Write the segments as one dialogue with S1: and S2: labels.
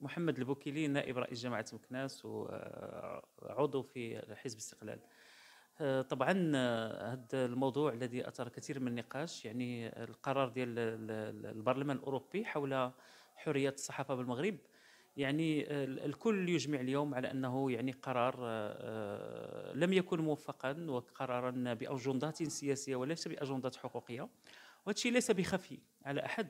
S1: محمد البوكيلي نائب رئيس جماعه مكناس وعضو في حزب الاستقلال طبعا هذا الموضوع الذي اثار كثير من النقاش يعني القرار ديال البرلمان الاوروبي حول حريه الصحافه بالمغرب يعني الكل يجمع اليوم على انه يعني قرار آه، لم يكن موفقا وقرارا باجندات سياسيه وليس باجندات حقوقيه وهذا ليس بخفي على احد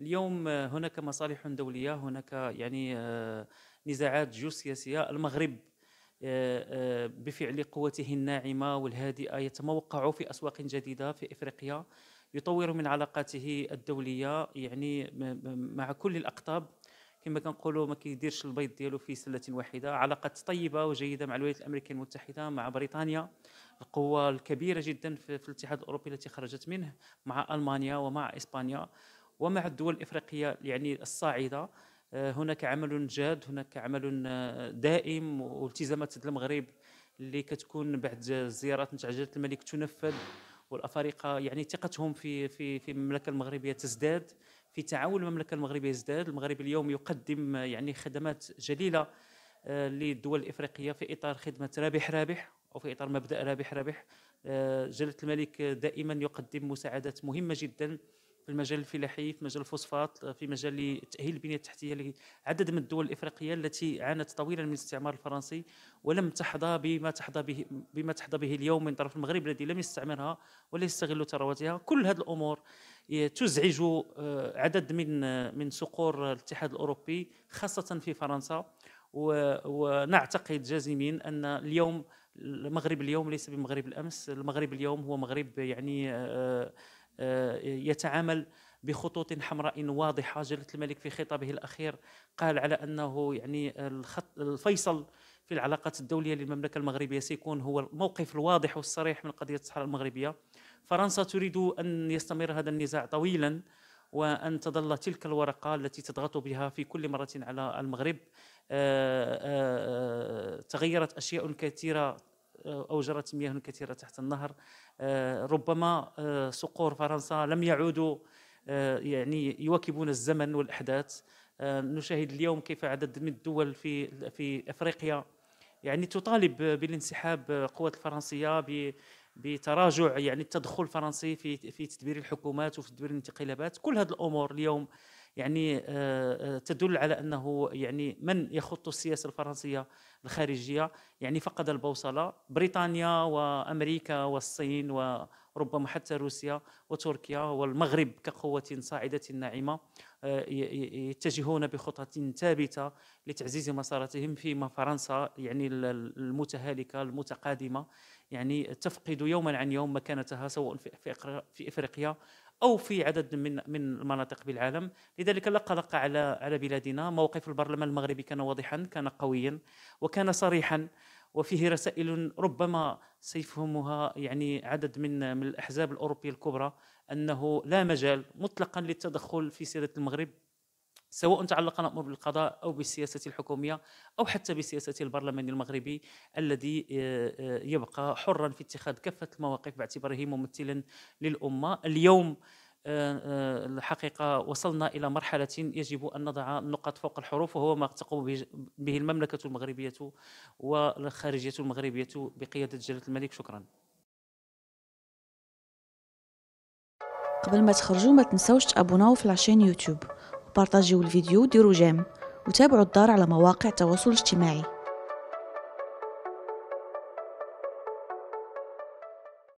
S1: اليوم آه، هناك مصالح دوليه هناك يعني آه، نزاعات جيوسياسيه المغرب آه، بفعل قوته الناعمه والهادئه يتموقع في اسواق جديده في افريقيا يطور من علاقاته الدوليه يعني مع كل الاقطاب كما كنقولوا ما كيديرش البيض ديالو في سله واحده علاقات طيبه وجيده مع الولايات الامريكيه المتحده مع بريطانيا القوة الكبيرة جدا في, في الاتحاد الأوروبي التي خرجت منه مع ألمانيا ومع إسبانيا ومع الدول الإفريقية يعني الصاعدة آه، هناك عمل جاد هناك عمل آه، دائم والتزامات المغرب اللي كتكون بعد زيارات نتاع جلاله الملك تنفذ والافارقه يعني ثقتهم في في في المملكه المغربيه تزداد في تعاون المملكه المغربيه يزداد المغرب اليوم يقدم آه، يعني خدمات جليله آه، للدول الافريقيه في اطار خدمه رابح رابح او في اطار مبدا رابح رابح آه، جلاله الملك دائما يقدم مساعدات مهمه جدا في المجال الفلاحي في مجال الفوسفات آه، في مجال تاهيل البنيه التحتيه لعدد من الدول الافريقيه التي عانت طويلا من الاستعمار الفرنسي ولم تحظى بما تحظى به بما تحظى به اليوم من طرف المغرب الذي لم يستعمرها ولا يستغل ثرواتها كل هذه الامور تزعج عدد من من صقور الاتحاد الاوروبي خاصه في فرنسا ونعتقد جازمين ان اليوم المغرب اليوم ليس بمغرب الامس المغرب اليوم هو مغرب يعني آه، آه، يتعامل بخطوط حمراء واضحه جلاله الملك في خطابه الاخير قال على انه يعني الخط الفيصل في العلاقات الدوليه للمملكه المغربيه سيكون هو الموقف الواضح والصريح من قضيه الصحراء المغربيه فرنسا تريد ان يستمر هذا النزاع طويلا وأن تظل تلك الورقة التي تضغط بها في كل مرة على المغرب آه، آه، تغيرت أشياء كثيرة آه، أوجرت مياه كثيرة تحت النهر ربما صقور فرنسا لم يعودوا يعني يواكبون الزمن والأحداث نشاهد اليوم كيف عدد من الدول في في افريقيا يعني تطالب بالانسحاب قوات الفرنسيه بتراجع يعني التدخل الفرنسي في في تدبير الحكومات وفي تدبير الانتقالات كل هذه الامور اليوم يعني آه، آه، تدل على انه يعني من يخط السياسه الفرنسيه الخارجيه يعني فقد البوصله بريطانيا وامريكا والصين و ربما حتى روسيا وتركيا والمغرب كقوة صاعدة ناعمة آه، يتجهون بخطة ثابتة لتعزيز مساراتهم فيما فرنسا يعني المتهالكة المتقادمة يعني تفقد يوما عن يوم مكانتها سواء في افريقيا او في عدد من من المناطق بالعالم لذلك لا قلق على على بلادنا موقف البرلمان المغربي كان واضحا كان قويا وكان صريحا وفيه رسائل ربما سيفهمها يعني عدد من من الاحزاب الاوروبيه الكبرى انه لا مجال مطلقا للتدخل في سياده المغرب سواء تعلق الامر بالقضاء او بالسياسه الحكوميه او حتى بسياسه البرلمان المغربي الذي آه، آه، يبقى حرا في اتخاذ كافه المواقف باعتباره ممثلا للامه اليوم آه، آه، الحقيقه وصلنا الى مرحله يجب ان نضع النقط فوق الحروف وهو ما تقوم به المملكه المغربيه والخارجيه المغربيه بقياده جلاله الملك شكرا قبل ما تخرجوا ما تنساوش تابوناو في العشان يوتيوب وبارطاجيو الفيديو وديروا جيم وتابعوا الدار على مواقع التواصل الاجتماعي